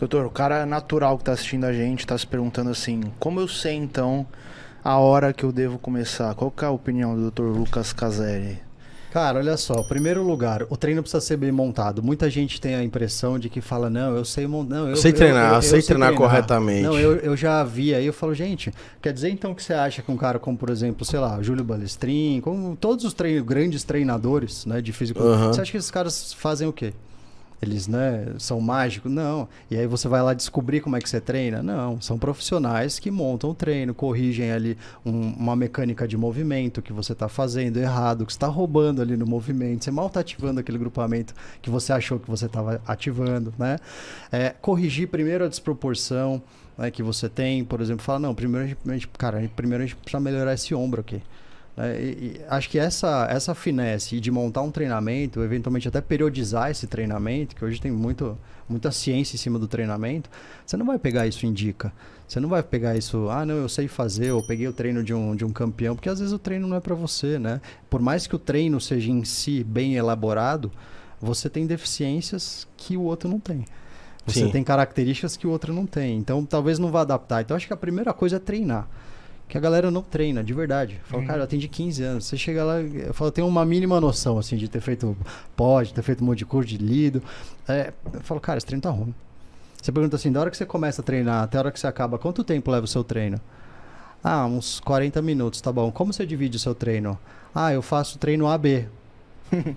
Doutor, o cara natural que está assistindo a gente está se perguntando assim: como eu sei então a hora que eu devo começar? Qual é a opinião do Dr. Lucas Caselli? Cara, olha só, primeiro lugar, o treino precisa ser bem montado. Muita gente tem a impressão de que fala, não, eu sei montar. Eu sei treinar, eu, eu, eu sei, sei treinar, treinar, corretamente. Não, eu, eu já vi aí, eu falo, gente, quer dizer então que você acha que um cara como, por exemplo, sei lá, Júlio Balestrin, como todos os treino, grandes treinadores né, de físico, uhum. você acha que esses caras fazem o quê? eles né, são mágicos. Não. E aí você vai lá descobrir como é que você treina? Não. São profissionais que montam o treino, corrigem ali um, uma mecânica de movimento que você está fazendo errado, que está roubando ali no movimento. Você mal está ativando aquele grupamento que você achou que você estava ativando, né? É, corrigir primeiro a desproporção né, que você tem. Por exemplo, falar, não, primeiro a gente, cara, primeiro a gente precisa melhorar esse ombro aqui. Okay? É, e, acho que essa, essa finesse de montar um treinamento, eventualmente até periodizar esse treinamento, que hoje tem muito, muita ciência em cima do treinamento, você não vai pegar isso em dica. Você não vai pegar isso, ah, não, eu sei fazer, eu peguei o treino de um, de um campeão, porque às vezes o treino não é para você, né? Por mais que o treino seja em si bem elaborado, você tem deficiências que o outro não tem. Você Sim. tem características que o outro não tem. Então, talvez não vá adaptar. Então, acho que a primeira coisa é treinar que a galera não treina, de verdade. Fala, hum. cara, eu atendi 15 anos. Você chega lá, eu falo, tem uma mínima noção, assim, de ter feito pode, ter feito um monte de curso, de lido. É, eu falo, cara, esse treino tá ruim. Você pergunta assim, da hora que você começa a treinar até a hora que você acaba, quanto tempo leva o seu treino? Ah, uns 40 minutos, tá bom. Como você divide o seu treino? Ah, eu faço treino AB.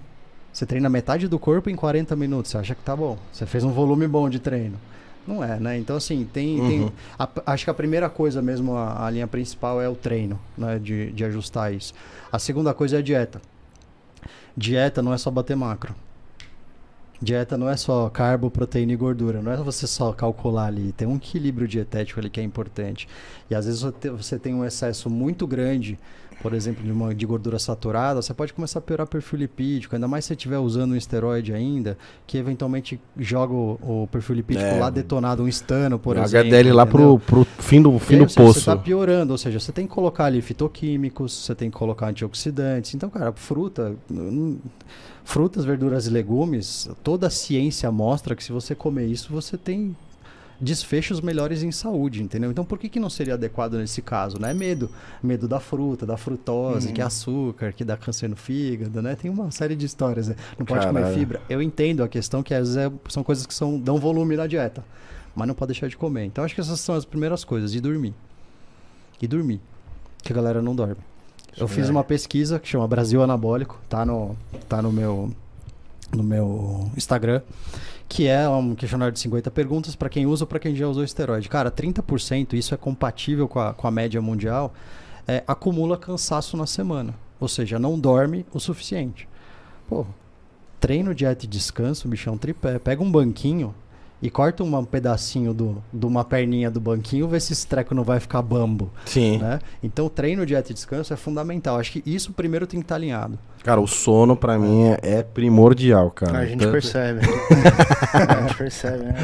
você treina metade do corpo em 40 minutos. Você acha que tá bom. Você fez um volume bom de treino. Não é, né? Então, assim, tem. Uhum. tem a, acho que a primeira coisa mesmo, a, a, linha principal é o treino, né? De, de ajustar isso. A segunda coisa é a dieta. Dieta não é só bater macro. Dieta não é só carbo, proteína e gordura. Não é você só calcular ali. Tem um equilíbrio dietético ali que é importante. E às vezes você tem um excesso muito grande por exemplo, de, uma, de gordura saturada, você pode começar a piorar perfil lipídico, ainda mais se você estiver usando um esteroide ainda, que eventualmente joga o, o perfil lipídico é. lá detonado, um estano, por exemplo. HDL lá pro, pro fim do, fim do seja, é, poço. Você está piorando, ou seja, você tem que colocar ali fitoquímicos, você tem que colocar antioxidantes. Então, cara, fruta, frutas, verduras e legumes, toda a ciência mostra que se você comer isso, você tem desfechos melhores em saúde, entendeu? Então por que, que não seria adequado nesse caso, né? Medo. Medo da fruta, da frutose, uhum. que é açúcar, que dá câncer no fígado, né? Tem uma série de histórias, né? Não pode Caralho. comer fibra. Eu entendo a questão que às vezes é, são coisas que são, dão volume na dieta, mas não pode deixar de comer. Então acho que essas são as primeiras coisas, e dormir. E dormir. Que a galera não dorme. Eu fiz é. uma pesquisa que chama Brasil Anabólico, tá no, tá no meu no meu Instagram que é um questionário de 50 perguntas para quem usa ou para quem já usou esteroide. Cara, 30%, isso é compatível com a, com a média mundial, é, acumula cansaço na semana. Ou seja, não dorme o suficiente. Pô, treino, dieta e descanso, bichão tripé. Pega um banquinho e corta um pedacinho do, de uma perninha do banquinho, vê se esse treco não vai ficar bambo. Sim. Né? Então, treino, dieta e descanso é fundamental. Acho que isso primeiro tem que estar tá alinhado. Cara, o sono pra mim é, é primordial, cara. A gente Tanto... percebe. a gente percebe, né?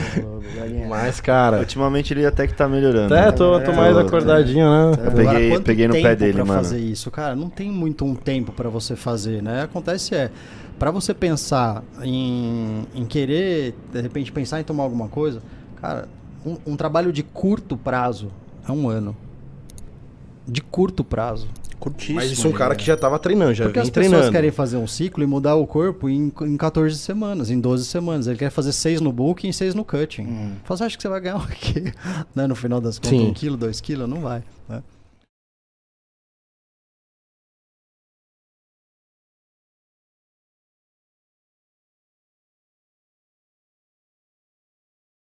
Mas, cara. Ultimamente ele até que tá melhorando. É, tô, tô mais é. acordadinho, né? Eu é. peguei, Agora, peguei no pé dele, pra mano. fazer isso, cara, não tem muito um tempo para você fazer, né? Acontece é. para você pensar em, em querer, de repente, pensar em tomar alguma coisa, cara, um, um trabalho de curto prazo é um ano. De curto prazo curtíssimo. Mas isso é um cara né? que já estava treinando, já Porque as pessoas querem fazer um ciclo e mudar o corpo em, em 14 semanas, em 12 semanas. Ele quer fazer 6 no bulking e 6 no cutting. Hum. Fala, assim, ah, acha que você vai ganhar o quê? Né? No final das contas, 1 um quilo, 2 quilos? Não vai. Né?